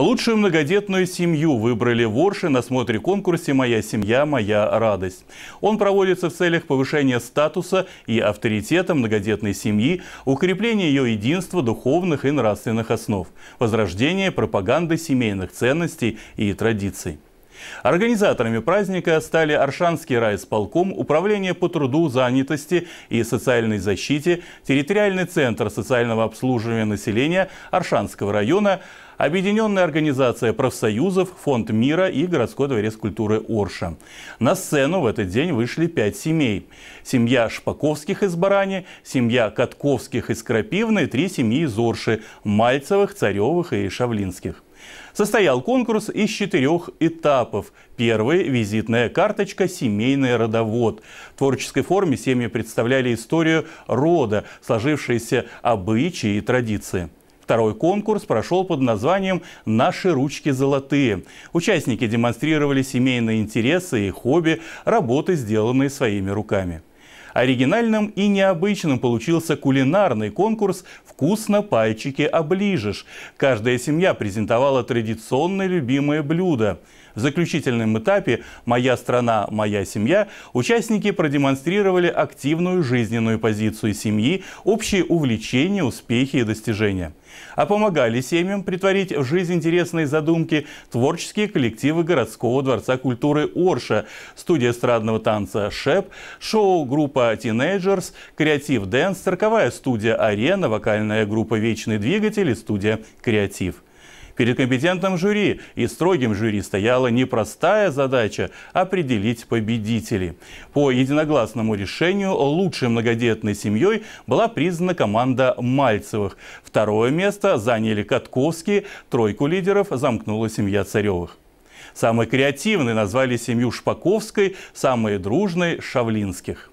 Лучшую многодетную семью выбрали в Орше на смотре конкурсе «Моя семья, моя радость». Он проводится в целях повышения статуса и авторитета многодетной семьи, укрепления ее единства духовных и нравственных основ, возрождения пропаганды семейных ценностей и традиций. Организаторами праздника стали Аршанский райисполком, Управление по труду, занятости и социальной защите, Территориальный центр социального обслуживания населения Аршанского района, Объединенная организация профсоюзов, Фонд мира и городской дворец культуры Орша. На сцену в этот день вышли пять семей. Семья Шпаковских из Барани, семья Катковских из Крапивны, три семьи из Орши – Мальцевых, Царевых и Шавлинских. Состоял конкурс из четырех этапов. Первый – визитная карточка «Семейный родовод». В творческой форме семьи представляли историю рода, сложившиеся обычаи и традиции. Второй конкурс прошел под названием «Наши ручки золотые». Участники демонстрировали семейные интересы и хобби, работы, сделанные своими руками. Оригинальным и необычным получился кулинарный конкурс «Вкусно пальчики оближешь». Каждая семья презентовала традиционно любимое блюдо. В заключительном этапе «Моя страна, моя семья» участники продемонстрировали активную жизненную позицию семьи, общие увлечения, успехи и достижения. А помогали семьям притворить в жизнь интересные задумки творческие коллективы городского дворца культуры Орша, студия эстрадного танца «Шеп», шоу-группа Teenagers, «Креатив Дэнс», цирковая студия «Арена», вокальная группа «Вечный двигатель» и студия «Креатив». Перед компетентным жюри и строгим жюри стояла непростая задача определить победителей. По единогласному решению лучшей многодетной семьей была признана команда Мальцевых. Второе место заняли Катковские, тройку лидеров замкнула семья Царевых. Самой креативной назвали семью Шпаковской, самой дружной – Шавлинских.